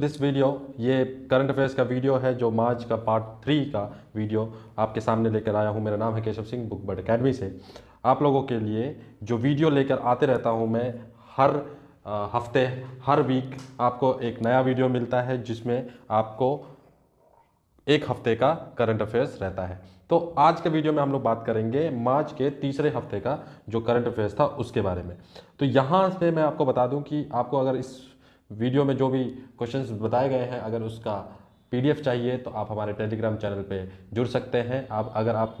This video ये current affairs का video है जो मार्च का पार्ट थ्री का वीडियो आपके सामने लेकर आया हूँ मेरा नाम है Keshav Singh Book Bird Academy से आप लोगों के लिए जो वीडियो लेकर आते रहता हूँ मैं हर हफ्ते हर वीक आपको एक नया वीडियो मिलता है जिसमें आपको एक हफ्ते का करंट अफेयर्स रहता है तो आज के वीडियो में हम लोग बात करेंगे मार्च के तीसरे हफ्ते का जो करंट अफेयर्स था उसके बारे में तो यहाँ से मैं आपको बता दूँ कि आपको अगर इस वीडियो में जो भी क्वेश्चंस बताए गए हैं अगर उसका पीडीएफ चाहिए तो आप हमारे टेलीग्राम चैनल पे जुड़ सकते हैं आप अगर आप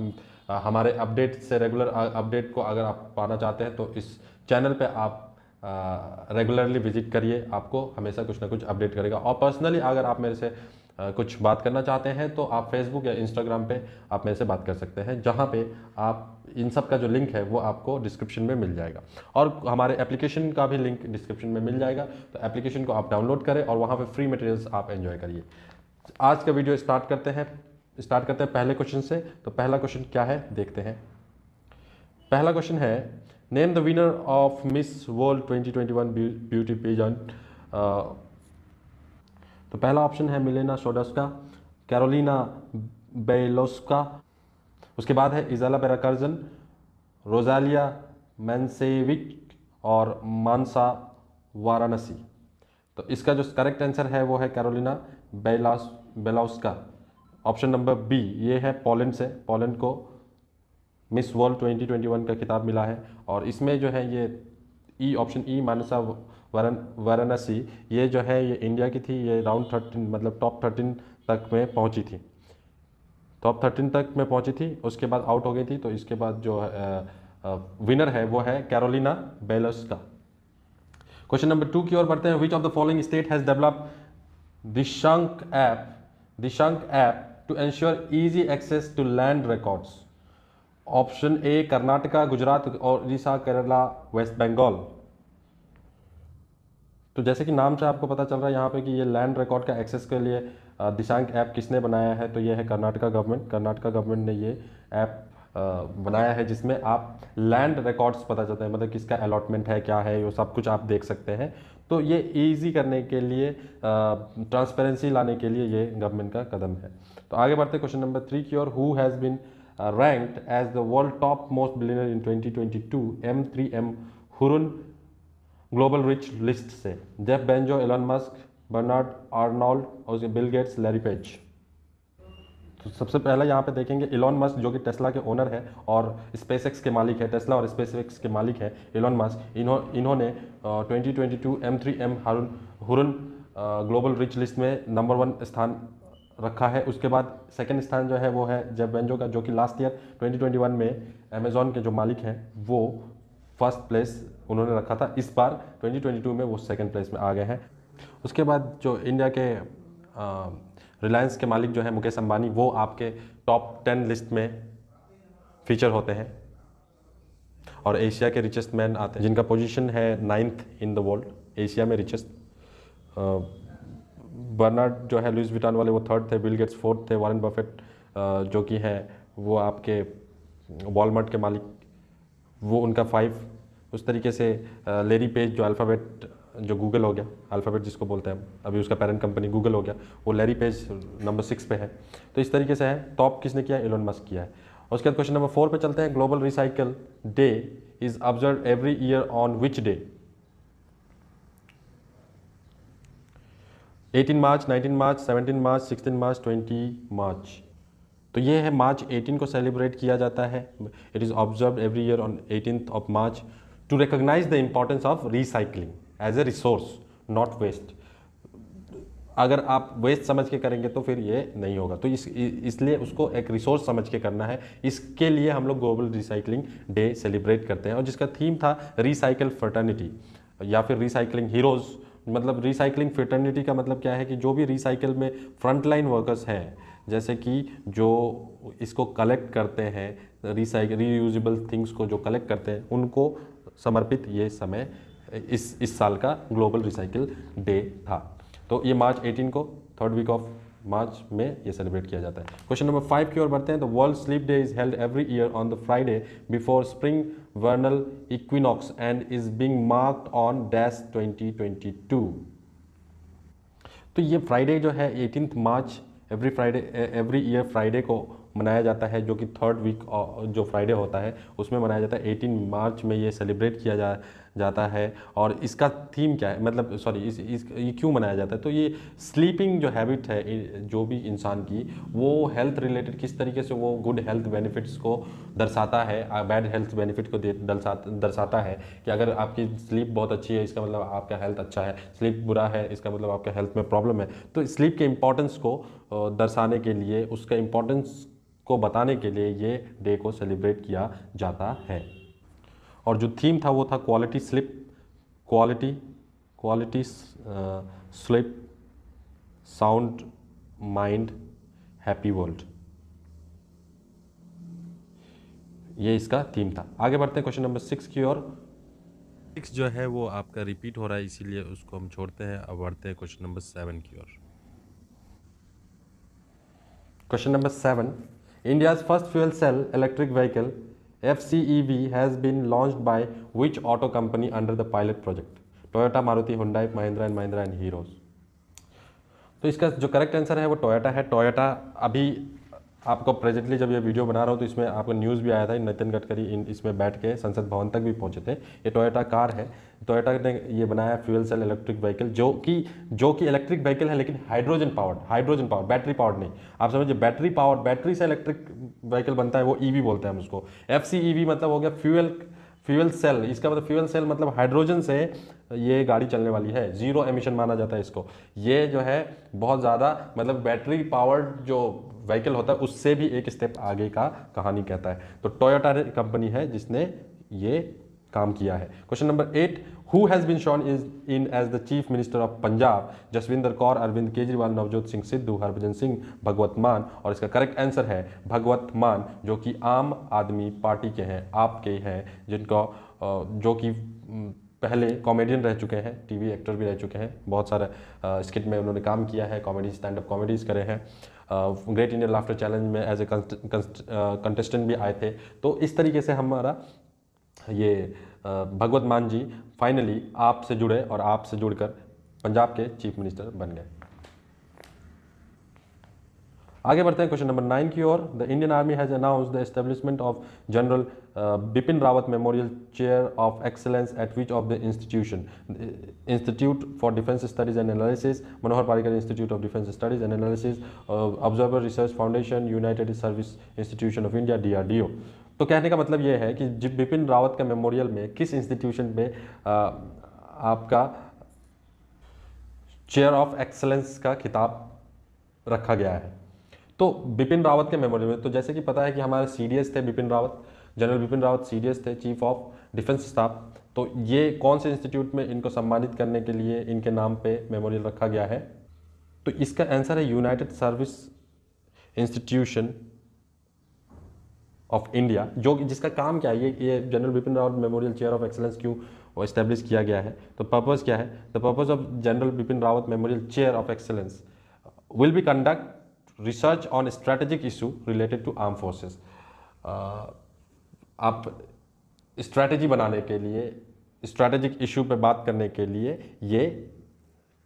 हमारे अपडेट से रेगुलर अपडेट को अगर आप पाना चाहते हैं तो इस चैनल पे आप रेगुलरली विजिट करिए आपको हमेशा कुछ ना कुछ अपडेट करेगा और पर्सनली अगर आप मेरे से कुछ बात करना चाहते हैं तो आप फेसबुक या इंस्टाग्राम पे आप मेरे से बात कर सकते हैं जहाँ पे आप इन सब का जो लिंक है वो आपको डिस्क्रिप्शन में मिल जाएगा और हमारे एप्लीकेशन का भी लिंक डिस्क्रिप्शन में मिल जाएगा तो एप्लीकेशन को आप डाउनलोड करें और वहाँ पर फ्री मटेरियल्स आप इन्जॉय करिए आज का वीडियो स्टार्ट करते हैं स्टार्ट करते हैं पहले क्वेश्चन से तो पहला क्वेश्चन क्या है देखते हैं पहला क्वेश्चन है name the winner of Miss World 2021 beauty pageant तो पहला ऑप्शन है मिलेना शोडस्का कैरोलिना बेलोस्का उसके बाद है इजाला बेराकर्जन रोजालिया मैंसेविक और मानसा वाराणसी तो इसका जो करेक्ट आंसर है वो है कैरोलिना बेलास बेलाउस्का ऑप्शन नंबर बी ये है पोलैंड से पोलैंड को मिस वर्ल्ड 2021 का खिताब मिला है और इसमें जो है ये ई ऑप्शन ई मानसा वाराणसी ये जो है ये इंडिया की थी ये राउंड थर्टीन मतलब टॉप थर्टीन तक में पहुंची थी टॉप थर्टीन तक में पहुंची थी उसके बाद आउट हो गई थी तो इसके बाद जो विनर है वो है कैरोलिना का क्वेश्चन नंबर टू की ओर बढ़ते हैं which of the following state has develop Dishank app Dishank app to ensure easy access to land records option A Karnataka Gujarat और उड़ीसा केरला वेस्ट बंगाल तो जैसे कि नाम से आपको पता चल रहा है यहाँ पे कि ये लैंड रिकॉर्ड का एक्सेस के लिए दिशांक ऐप किसने बनाया है तो ये है कर्नाटका गवर्नमेंट कर्नाटका गवर्नमेंट ने ये ऐप बनाया है जिसमें आप लैंड रिकॉर्ड्स पता चलते हैं मतलब किसका अलॉटमेंट है क्या है ये सब कुछ आप देख सकते हैं तो ये ईजी करने के लिए ट्रांसपेरेंसी लाने के लिए ये गवर्नमेंट का कदम है तो आगे बढ़ते क्वेश्चन नंबर थ्री की ओर who has been ranked as the world top most billionaire in 2022 M three M Hurun global rich list से Jeff Bezos Elon Musk Bernard Arnault और बिल गेट्स लैरी पेज तो सबसे पहला यहाँ पे देखेंगे इलॉन मस्क जो कि टेस्ला के ओनर है और स्पेस एक्स के मालिक है टेस्ला और स्पेस एक्स के मालिक है इलॉन मस्क इन्हों इन्होंने twenty twenty two M three M global rich list में नंबर वन स्थान रखा है उसके बाद सेकेंड स्थान जो है वो है जेब बेंजो का जो कि लास्ट ईयर 2021 में अमेज़ॉन के जो मालिक हैं वो फर्स्ट प्लेस उन्होंने रखा था इस बार 2022 में वो सेकेंड प्लेस में आ गए हैं उसके बाद जो इंडिया के रिलायंस के मालिक जो है मुकेश अंबानी वो आपके टॉप टेन लिस्ट में फीचर होते हैं और एशिया के रिचेस्ट मैन आते हैं जिनका पोजीशन है ninth in the world Asia में रिचेस्ट बर्नार्ड जो है लुइस विटान वाले वो थर्ड थे बिल गेट्स फोर्थ थे वारेन बफेट जो कि हैं वो आपके वॉलमार्ट के मालिक वो उनका फाइव उस तरीके से लेरी पेज जो अल्फ़ाबेट जो गूगल हो गया अल्फ़ाबेट जिसको बोलते हैं अभी उसका पेरेंट कंपनी गूगल हो गया वो लेरी पेज नंबर सिक्स पे है तो इस तरीके से है टॉप किसने किया एलोन मस्क किया है उसके बाद क्वेश्चन नंबर फोर पे चलते हैं global recycle day is observe every year on which day 18 March 19 March 17 March 16 March 20 March तो ये है मार्च 18 को सेलिब्रेट किया जाता है it is observe every year on eighteen of March to recognize the importance of recycling as a resource not waste अगर आप waste समझ के करेंगे तो फिर ये नहीं होगा तो इस इसलिए उसको एक रिसोर्स समझ के करना है इसके लिए हम लोग ग्लोबल रिसाइकलिंग डे सेलिब्रेट करते हैं और जिसका थीम था रिसाइकल फर्टर्निटी या फिर रिसाइकलिंग हीरोज़ मतलब रिसाइकलिंग फर्टर्निटी का मतलब क्या है कि जो भी रिसाइकल में फ्रंटलाइन वर्कर्स हैं जैसे कि जो इसको कलेक्ट करते हैं रिसाइकल रीयूजबल थिंग्स को जो कलेक्ट करते हैं उनको समर्पित ये समय इस इस साल का ग्लोबल रिसाइकिल डे था तो ये मार्च 18 को थर्ड वीक ऑफ मार्च में ये सेलिब्रेट किया जाता है क्वेश्चन नंबर फाइव की ओर बढ़ते हैं तो world sleep day is held every year on the Friday before spring vernal equinox and is being marked on dash 2022 तो ये फ्राइडे जो है eighteen March every Friday every year Friday को मनाया जाता है जो कि थर्ड वीक जो फ्राइडे होता है उसमें मनाया जाता है 18 मार्च में ये सेलिब्रेट किया जा जाता है और इसका थीम क्या है मतलब सॉरी इस, इस ये क्यों मनाया जाता है तो ये स्लीपिंग जो हैबिट है जो भी इंसान की वो हेल्थ रिलेटेड किस तरीके से वो गुड हेल्थ बेनिफिट्स को दर्शाता है बैड हेल्थ बेनिफिट को दर्शाता है कि अगर आपकी स्लीप बहुत अच्छी है इसका मतलब आपका हेल्थ अच्छा है स्लीप बुरा है इसका मतलब आपका हेल्थ में प्रॉब्लम है तो स्लीप के इम्पोर्टेंस को दर्शाने के लिए उसका इम्पोर्टेंस को बताने के लिए ये डे को सेलिब्रेट किया जाता है और जो थीम था वो था quality sleep quality quality sleep sound mind happy world ये इसका थीम था आगे बढ़ते हैं क्वेश्चन नंबर सिक्स की ओर सिक्स जो है वो आपका रिपीट हो रहा है इसीलिए उसको हम छोड़ते हैं अब बढ़ते हैं क्वेश्चन नंबर सेवन की ओर question number seven India's first fuel cell electric vehicle FCEV has been launched by which auto company under the pilot project? Toyota, Maruti, Hyundai, Mahindra and Mahindra and Heroes. तो इसका जो correct answer है वो Toyota है Toyota अभी आपको presently जब ये वीडियो बना रहा हूँ तो इसमें आपका न्यूज़ भी आया था नितिन गडकरी इन इसमें बैठ के संसद भवन तक भी पहुँचे थे ये टोयोटा कार है टोयोटा ने ये बनाया फ्यूल सेल इलेक्ट्रिक व्हीकल जो कि जो कि इलेक्ट्रिक व्हीकल है लेकिन hydrogen powered hydrogen power battery powered नहीं आप समझिए बैटरी पावर बैटरी से इलेक्ट्रिक व्हीकल बनता है वो ई e बोलते हैं हम उसको एफ e मतलब हो गया फ्यूल फ्यूल सेल इसका मतलब फ्यूल सेल मतलब हाइड्रोजन से ये गाड़ी चलने वाली है जीरो एमिशन माना जाता है इसको ये जो है बहुत ज़्यादा मतलब बैटरी पावर्ड जो व्हीकल होता है उससे भी एक स्टेप आगे का कहानी कहता है तो टोयोटा कंपनी है जिसने ये काम किया है question number eight who has been shown is in as the chief minister of Punjab Jaswinder Kaur Arvind Kejriwal Navjot Singh Sidhu Harbhajan Singh Bhagwant Mann और इसका करेक्ट आंसर है भगवत मान जो कि आम आदमी पार्टी के हैं आपके हैं जिनको जो कि पहले कॉमेडियन रह चुके हैं टीवी एक्टर भी रह चुके हैं बहुत सारे स्किट में उन्होंने काम किया है कॉमेडी स्टैंड अप कॉमेडीज़ करे हैं ग्रेट इंडियन लाफ्टर चैलेंज में एज ए कंटेस्टेंट भी आए थे तो इस तरीके से हमारा ये भगवत मान जी फाइनली आपसे जुड़े और आपसे जुड़कर पंजाब के चीफ मिनिस्टर बन गए आगे बढ़ते हैं क्वेश्चन नंबर नाइन की ओर the Indian army has announce the establishment of general Bipin Rawat memorial chair of excellence at which of the institution institute for defence studies and analysis Manohar Parrikar institute of defence studies and analysis observer research foundation united service institution of India D तो कहने का मतलब ये है कि बिपिन रावत के memorial में किस इंस्टीट्यूशन में आ, आपका चेयर ऑफ एक्सलेंस का खिताब रखा गया है तो बिपिन रावत के मेमोरियल में तो जैसे कि पता है कि हमारे सी थे बिपिन रावत जनरल बिपिन रावत सी थे चीफ ऑफ डिफेंस स्टाफ तो ये कौन से इंस्टीट्यूट में इनको सम्मानित करने के लिए इनके नाम पे मेमोरियल रखा गया है तो इसका आंसर है united service institution of India जो जिसका काम क्या है ये ये general Bipin Rawat memorial chair of excellence क्यों इस्टेब्लिश किया गया है तो पर्पज़ क्या है the purpose of general Bipin Rawat memorial chair of excellence will be conduct research on strategic issue related to arm forces आप स्ट्रैटेजी बनाने के लिए स्ट्रैटेजिक इशू पे बात करने के लिए ये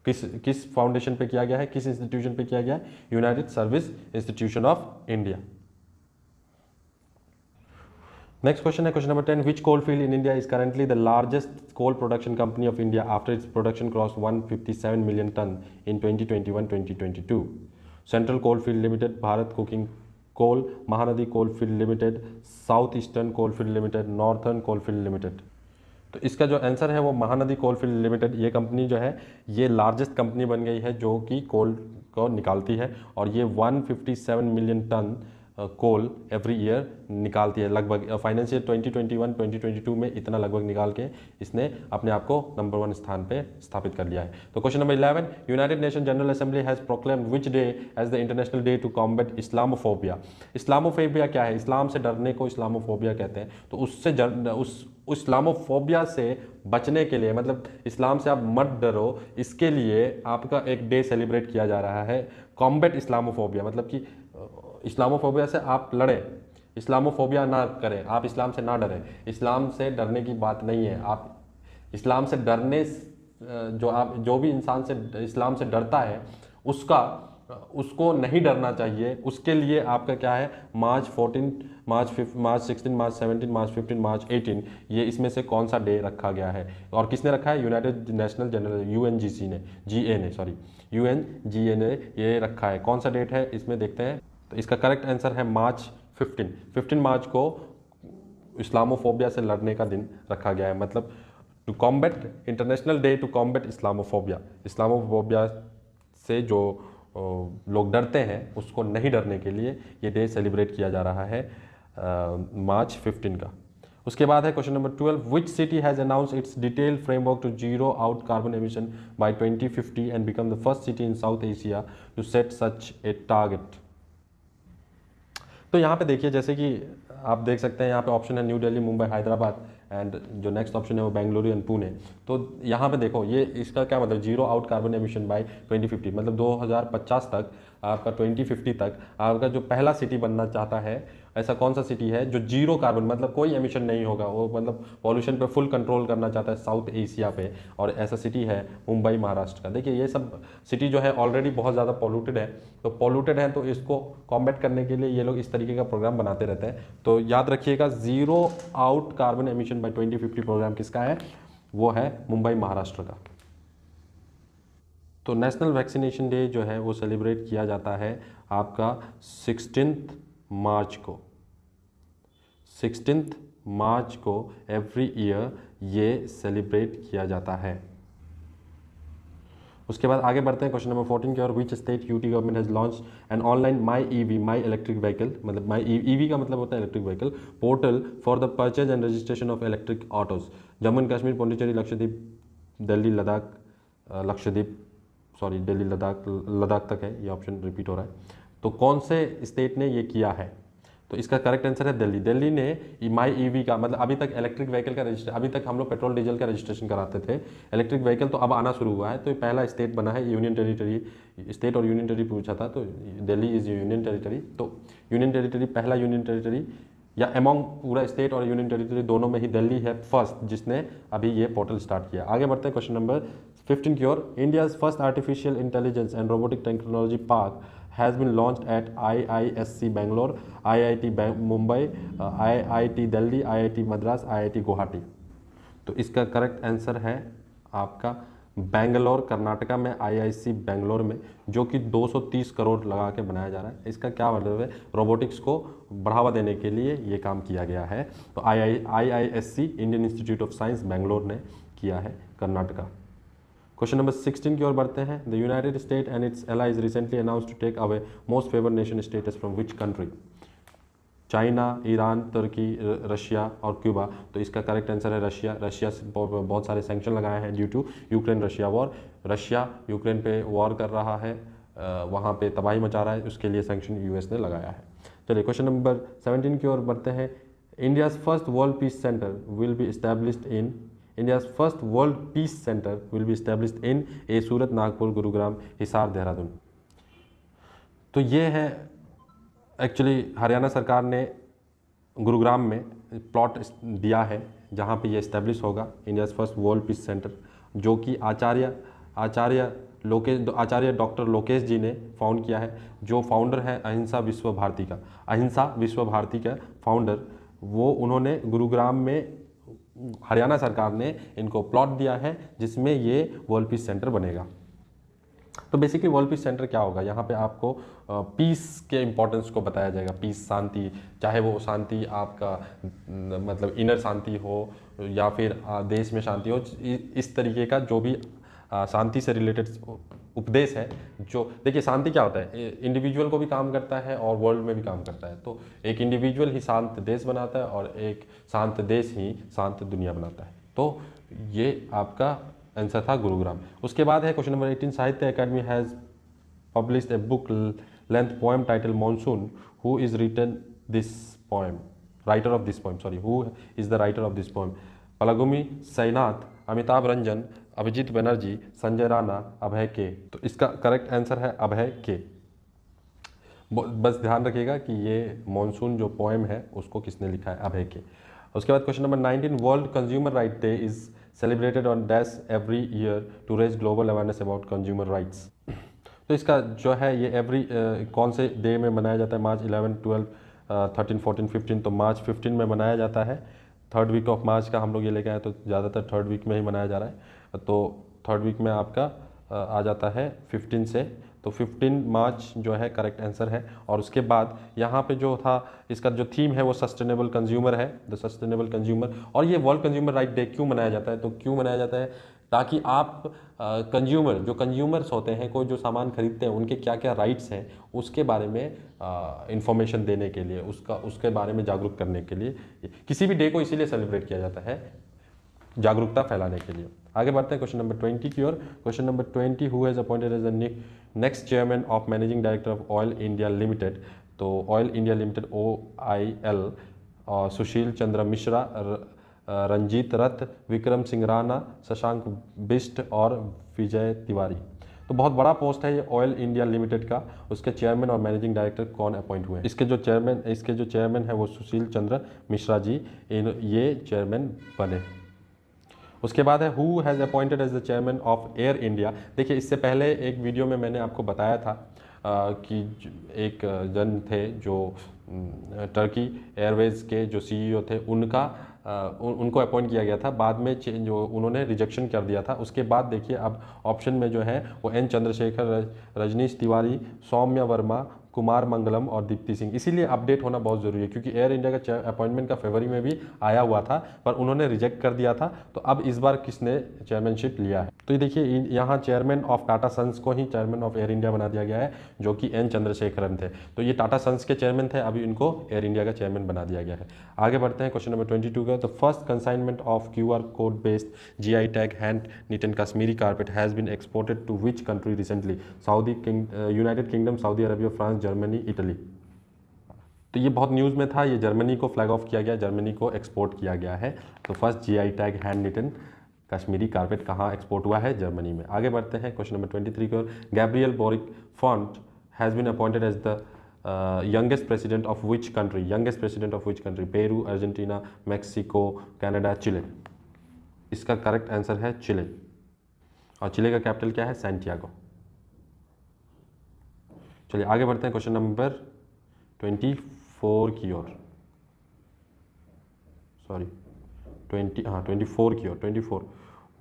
किस किस फाउंडेशन पे किया गया है किस इंस्टीट्यूशन पे किया गया है united service institution of India next question है question number ten which coal field in India is currently the largest coal production company of India after its production cross 157 million ton in 2021-2022 central coal field limited Bharat coking coal Mahanadi coal field limited south eastern coal field limited northern coal field limited तो इसका जो answer है वो Mahanadi coal field limited ये company जो है ये largest company बन गई है जो कि कोल को निकालती है और ये 157 million ton coal every year निकालती है लगभग फाइनेंस ईयर 2021 2022 में इतना लगभग निकाल के इसने अपने आप को नंबर वन स्थान पे स्थापित कर लिया है तो question number eleven united nation general assembly has proclaim which day as the international day to combat Islamophobia Islamophobia क्या है इस्लाम से डरने को इस्लामोफोबिया कहते हैं तो उससे जर, उस इस्लामोफोबिया से बचने के लिए मतलब इस्लाम से आप मत डरो इसके लिए आपका एक डे सेलिब्रेट किया जा रहा है कॉम्बेट इस्लामोफोबिया मतलब कि इस्लामोफोबिया से आप लड़ें इस्लामोफोबिया ना करें आप इस्लाम से ना डरें इस्लाम से डरने की बात नहीं है आप इस्लाम से डरने जो आप जो भी इंसान से इस्लाम से डरता है उसका उसको नहीं डरना चाहिए उसके लिए आपका क्या है March fourteen March fifteen March sixteen March seventeen March fifteen March eighteen ये इसमें से कौन सा डे रखा गया है और किसने रखा है यूनाइटेड नेशनल जनरल सी ने जी ने सॉरी ए ने ये रखा है कौन सा डेट है इसमें देखते हैं तो इसका करेक्ट आंसर है मार्च 15 15 मार्च को इस्लामोफोबिया से लड़ने का दिन रखा गया है मतलब to combat international day to combat Islamophobia Islamophobia से जो लोग डरते हैं उसको नहीं डरने के लिए ये डे सेलिब्रेट किया जा रहा है मार्च uh, 15 का उसके बाद है question number 12 which city has announce its detail framework to zero out carbon emission by 2050 and become the first city in South Asia to set such a target तो यहाँ पे देखिए जैसे कि आप देख सकते हैं यहाँ पे ऑप्शन है न्यू दिल्ली मुंबई हैदराबाद एंड जो नेक्स्ट ऑप्शन है वो बेंगलुरु एंड पुणे तो यहाँ पे देखो ये इसका क्या मतलब zero out carbon emission by 2050 मतलब 2050 तक आपका 2050 तक आपका जो पहला सिटी बनना चाहता है ऐसा कौन सा सिटी है जो जीरो कार्बन मतलब कोई एमिशन नहीं होगा वो मतलब पॉल्यूशन पे फुल कंट्रोल करना चाहता है साउथ एशिया पे और ऐसा सिटी है मुंबई महाराष्ट्र का देखिए ये सब सिटी जो है ऑलरेडी बहुत ज़्यादा पॉल्यूटेड है तो पॉल्यूटेड है तो इसको कॉम्बैट करने के लिए ये लोग इस तरीके का प्रोग्राम बनाते रहते हैं तो याद रखिएगा zero out carbon emission by twenty programme किसका है वो है मुंबई महाराष्ट्र का तो नेशनल वैक्सीनेशन डे जो है वो सेलिब्रेट किया जाता है आपका सिक्सटीन मार्च को सिक्सटीन मार्च को एवरी ईयर ये सेलिब्रेट किया जाता है उसके बाद आगे बढ़ते हैं क्वेश्चन नंबर फोर्टीन की और which state UT government has launch and online my EV my electric vehicle मतलब माई ईवी e e का मतलब होता है electric vehicle portal for the purchase and registration of electric autos Jammu and Kashmir Pondicherry Lakshadweep Delhi Ladakh Lakshadweep sorry Delhi Ladakh Ladakh तक है ये ऑप्शन रिपीट हो रहा है तो कौन से स्टेट ने ये किया है तो इसका करेक्ट आंसर है दिल्ली दिल्ली ने माई ईवी e का मतलब अभी तक इलेक्ट्रिक व्हीकल का रजिस्टर अभी तक हम लोग पेट्रोल डीजल का रजिस्ट्रेशन कराते थे इलेक्ट्रिक व्हीकल तो अब आना शुरू हुआ है तो ये पहला स्टेट बना है यूनियन टेरिटरी स्टेट और यूनियन टेरिटरी पूछा था तो दिल्ली इज़ यूनियन टेरिटरी तो यूनियन टेरिटरी पहला यूनियन टेरिटरी या एमोंग पूरा स्टेट और यूनियन टेरिटरी दोनों में ही दिल्ली है फर्स्ट जिसने अभी ये पोर्टल स्टार्ट किया आगे बढ़ते हैं क्वेश्चन नंबर फिफ्टीन की ओर India's first artificial intelligence and robotic technology park has Mumbai I I T Delhi I I T Madras I I T Guwahati तो इसका करेक्ट आंसर है आपका बेंगलोर कर्नाटका में आईआईसी बेंगलोर में जो कि 230 करोड़ लगा के बनाया जा रहा है इसका क्या मतलब है रोबोटिक्स को बढ़ावा देने के लिए ये काम किया गया है तो I I I I S C Indian institute of science Bangalore ने किया है कर्नाटका क्वेश्चन नंबर 16 की ओर बढ़ते हैं the United State and its is recently announce to take away most favour nation status from which country China Iran तुर्की Russia और Cuba तो इसका करेक्ट आंसर है रशिया रशिया से बहुत सारे सेंक्शन लगाए हैं due to Ukraine Russia war Russia Ukraine पे वॉर कर रहा है वहाँ पे तबाही मचा रहा है उसके लिए सेंक्शन यूएस ने लगाया है चलिए क्वेश्चन नंबर 17 की ओर बढ़ते हैं India's first world peace centre will be established in India's first world peace centre will be established in a Surat Nagpur Gurugram Hisar Dehradun तो ये है एक्चुअली हरियाणा सरकार ने गुरुग्राम में प्लॉट दिया है जहाँ पे ये इस्टेब्लिश होगा India's first world peace centre जो कि आचार्य आचार्य लोकेश आचार्य डॉक्टर लोकेश जी ने फाउंड किया है जो फाउंडर है अहिंसा विश्व भारती का अहिंसा विश्व भारती का फाउंडर वो उन्होंने गुरुग्राम में हरियाणा सरकार ने इनको प्लॉट दिया है जिसमें ये वर्ल्ड पीस सेंटर बनेगा तो बेसिकली वर्ल्ड पीस सेंटर क्या होगा यहाँ पे आपको पीस के इम्पोर्टेंस को बताया जाएगा पीस शांति चाहे वो शांति आपका मतलब इनर शांति हो या फिर देश में शांति हो इस तरीके का जो भी शांति से रिलेटेड उपदेश है जो देखिए शांति क्या होता है इंडिविजुअल को भी काम करता है और वर्ल्ड में भी काम करता है तो एक इंडिविजुअल ही शांत देश बनाता है और एक शांत देश ही शांत दुनिया बनाता है तो ये आपका आंसर था गुरुग्राम उसके बाद है question number eighteen Sahitya Akademi has publish a book length poem title monsoon who is written this poem writer of this poem sorry who is the writer of this poem Palagummi Sainath Amitabh Ranjan Abhijit Banerjee Sanjay Rana Abhay K तो इसका करेक्ट आंसर है अभय के बस ध्यान रखिएगा कि ये monsoon जो पोएम है उसको किसने लिखा है अभय के उसके बाद question number nineteen world consumer right day is celebrated on dash every year to raise global awareness about consumer rights तो इसका जो है ये एवरी uh, कौन से डे में मनाया जाता है March eleven twelve thirteen fourteen fifteen तो मार्च फिफ्टीन में मनाया जाता है थर्ड वीक ऑफ मार्च का हम लोग ये लेके आए तो ज़्यादातर थर्ड वीक में ही मनाया जा रहा है तो थर्ड वीक में आपका आ जाता है फिफ्टीन से तो 15 मार्च जो है करेक्ट आंसर है और उसके बाद यहाँ पे जो था इसका जो थीम है वो सस्टेनेबल कंज्यूमर है द सस्टेनेबल कंज्यूमर और ये वर्ल्ड कंज्यूमर राइट डे क्यों मनाया जाता है तो क्यों मनाया जाता है ताकि आप कंज्यूमर जो कंज्यूमर्स होते हैं कोई जो सामान खरीदते हैं उनके क्या क्या राइट्स हैं उसके बारे में इंफॉर्मेशन देने के लिए उसका उसके बारे में जागरूक करने के लिए किसी भी डे को इसीलिए सेलिब्रेट किया जाता है जागरूकता फैलाने के लिए आगे बढ़ते हैं क्वेश्चन नंबर ट्वेंटी की ओर question number twenty who has appointed as the next chairman of managing director of oil India limited तो oil India limited O I L Sushil Chandra Mishra Ranjit Rath Vikram Singh Rana Shashank Bisht और विजय तिवारी तो बहुत बड़ा पोस्ट है ये ऑयल इंडिया लिमिटेड का उसके चेयरमैन और मैनेजिंग डायरेक्टर कौन अपॉइंट हुए हैं इसके जो चेयरमैन इसके जो चेयरमैन है वो सुशील चंद्र मिश्रा जी ये चेयरमैन बने उसके बाद है who has appointed as the chairman of Air India देखिए इससे पहले एक वीडियो में मैंने आपको बताया था आ, कि एक जन थे जो टर्की एयरवेज़ के जो सीईओ थे उनका आ, उनको अपॉइंट किया गया था बाद में जो उन्होंने रिजेक्शन कर दिया था उसके बाद देखिए अब ऑप्शन में जो है वो एन चंद्रशेखर रजनीश तिवारी सौम्य वर्मा कुमार मंगलम और दीप्ति सिंह इसीलिए अपडेट होना बहुत ज़रूरी है क्योंकि एयर इंडिया का अपॉइंटमेंट का फेवरी में भी आया हुआ था पर उन्होंने रिजेक्ट कर दिया था तो अब इस बार किसने चेयरमैनशिप लिया है तो ये देखिए यहाँ चेयरमैन ऑफ टाटा सन्स को ही चेयरमैन ऑफ एयर इंडिया बना दिया गया है जो कि एन चंद्रशेखरन थे तो ये टाटा सन्स के चेयरमैन थे अभी इनको एयर इंडिया का चेयरमैन बना दिया गया है आगे बढ़ते हैं क्वेश्चन नंबर ट्वेंटी टू का the first consignment of Q R code based G I tag hand knit and Kashmiri carpet has been exported to which country recently Saudi United Kingdom Saudi Arabia France Germany Italy तो ये बहुत news में था ये Germany को flag of किया गया Germany को एक्सपोर्ट किया गया है तो first I tag hand knitted Kashmiri carpet कहाँ एक्सपोर्ट हुआ है जर्मनी में आगे बढ़ते हैं क्वेश्चन नंबर ट्वेंटी थ्री की ओर Gabriel Boric Font has been appointed as the youngest president of which country youngest president of which country Peru Argentina Mexico Canada Chile इसका करेक्ट आंसर है चिले और चिले का कैपिटल क्या है सेंटियागो चलिए आगे बढ़ते हैं क्वेश्चन नंबर ट्वेंटी फोर की ओर सॉरी ट्वेंटी हाँ ट्वेंटी फोर की ओर twenty four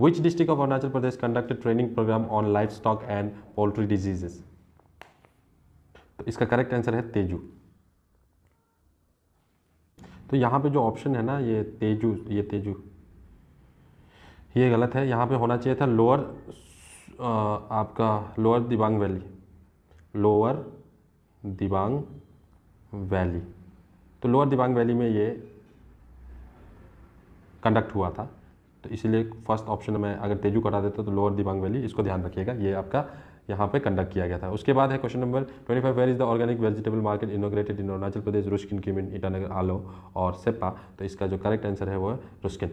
which district of Arunachal Pradesh conducted training programme on livestock and poultry diseases तो इसका करेक्ट आंसर है तेजू तो यहाँ पे जो ऑप्शन है ना ये तेजू ये तेजू ये गलत है यहाँ पे होना चाहिए था लोअर आपका lower Dibang valley lower Dibang valley तो लोअर दिबांग वैली में ये कंडक्ट हुआ था तो इसलिए फर्स्ट ऑप्शन में अगर तेजू कटा देता तो लोअर दिबांग वैली इसको ध्यान रखिएगा ये आपका यहाँ पे कंडक्ट किया गया था उसके बाद है question number 25 five where is the organic vegetable market inaugurated in Arunachal Pradesh Ruksin Kimin Itanagar Aalo और सेप्पा तो इसका जो करेक्ट आंसर है वो है रुस्किन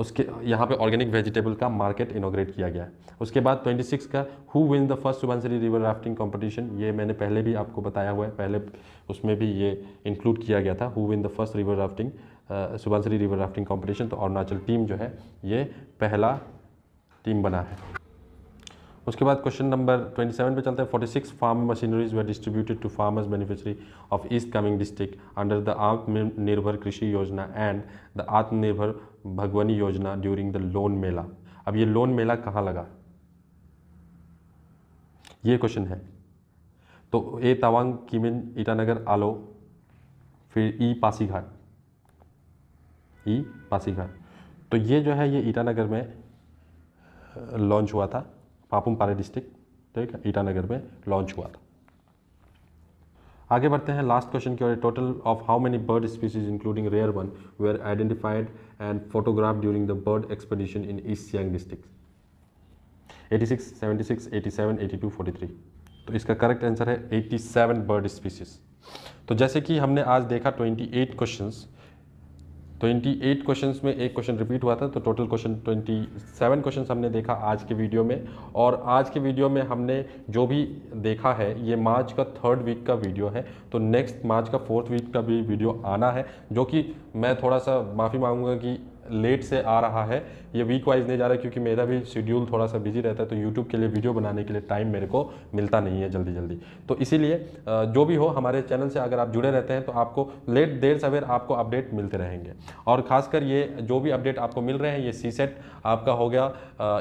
उसके यहाँ पे ऑर्गेनिक वेजिटेबल का मार्केट इनोग्रेट किया गया है उसके बाद 26 का who win the first Subansiri river rafting competition ये मैंने पहले भी आपको बताया हुआ है पहले उसमें भी ये इंक्लूड किया गया था who win the first river rafting Subansiri river rafting competition तो अरुणाचल टीम जो है ये पहला टीम बना है उसके बाद क्वेश्चन नंबर 27 पे चलते हैं 46 farm machineries were distributed to farmers beneficiary of East Kameng district under the Atmanirbhar Krishi योजना एंड द आत्मनिर्भर भगवानी योजना ड्यूरिंग द लोन मेला अब ये लोन मेला कहाँ लगा ये क्वेश्चन है तो ए तवांग किमिन ईटानगर आलो फिर ई पासीघाट ई पासीघाट तो ये जो है ये ईटानगर में लॉन्च uh, हुआ था पापुमपारे डिस्ट्रिक्ट ठीक है ईटानगर में लॉन्च हुआ था आगे बढ़ते हैं लास्ट क्वेश्चन की ओर total of how many bird species including rare one were identified and photograph during the bird expedition in East Siang district 86, 76, 87, 82, 43 तो इसका करेक्ट आंसर है 87 बर्ड स्पीसीज तो जैसे कि हमने आज देखा 28 क्वेश्चंस ट्वेंटी एट क्वेश्चन में एक क्वेश्चन रिपीट हुआ था तो total question twenty seven question हमने देखा आज के वीडियो में और आज के वीडियो में हमने जो भी देखा है ये मार्च का थर्ड वीक का वीडियो है तो नेक्स्ट मार्च का फोर्थ वीक का भी वीडियो आना है जो कि मैं थोड़ा सा माफ़ी मांगूंगा कि लेट से आ रहा है ये वीक वाइज नहीं जा रहा क्योंकि मेरा भी शेड्यूल थोड़ा सा बिजी रहता है तो यूट्यूब के लिए वीडियो बनाने के लिए टाइम मेरे को मिलता नहीं है जल्दी जल्दी तो इसीलिए जो भी हो हमारे चैनल से अगर आप जुड़े रहते हैं तो आपको लेट देर सवेर आपको अपडेट मिलते रहेंगे और ख़ासकर ये जो भी अपडेट आपको मिल रहे हैं ये सी सेट आपका हो गया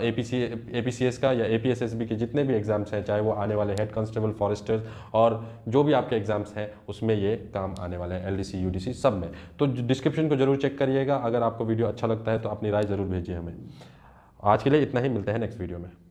A P C A P C S का या A P S S B के जितने भी एग्ज़ाम्स हैं चाहे वो आने वाले हेड कॉन्स्टेबल फॉरेस्टर्स और जो भी आपके एग्ज़ाम्स हैं उसमें ये काम आने वाले हैं L D C U D C सब में तो डिस्क्रिप्शन को जरूर चेक करिएगा अगर आपको वीडियो अच्छा लगता है तो अपनी राय ज़रूर भेजिए हमें आज के लिए इतना ही मिलते हैं नेक्स्ट वीडियो में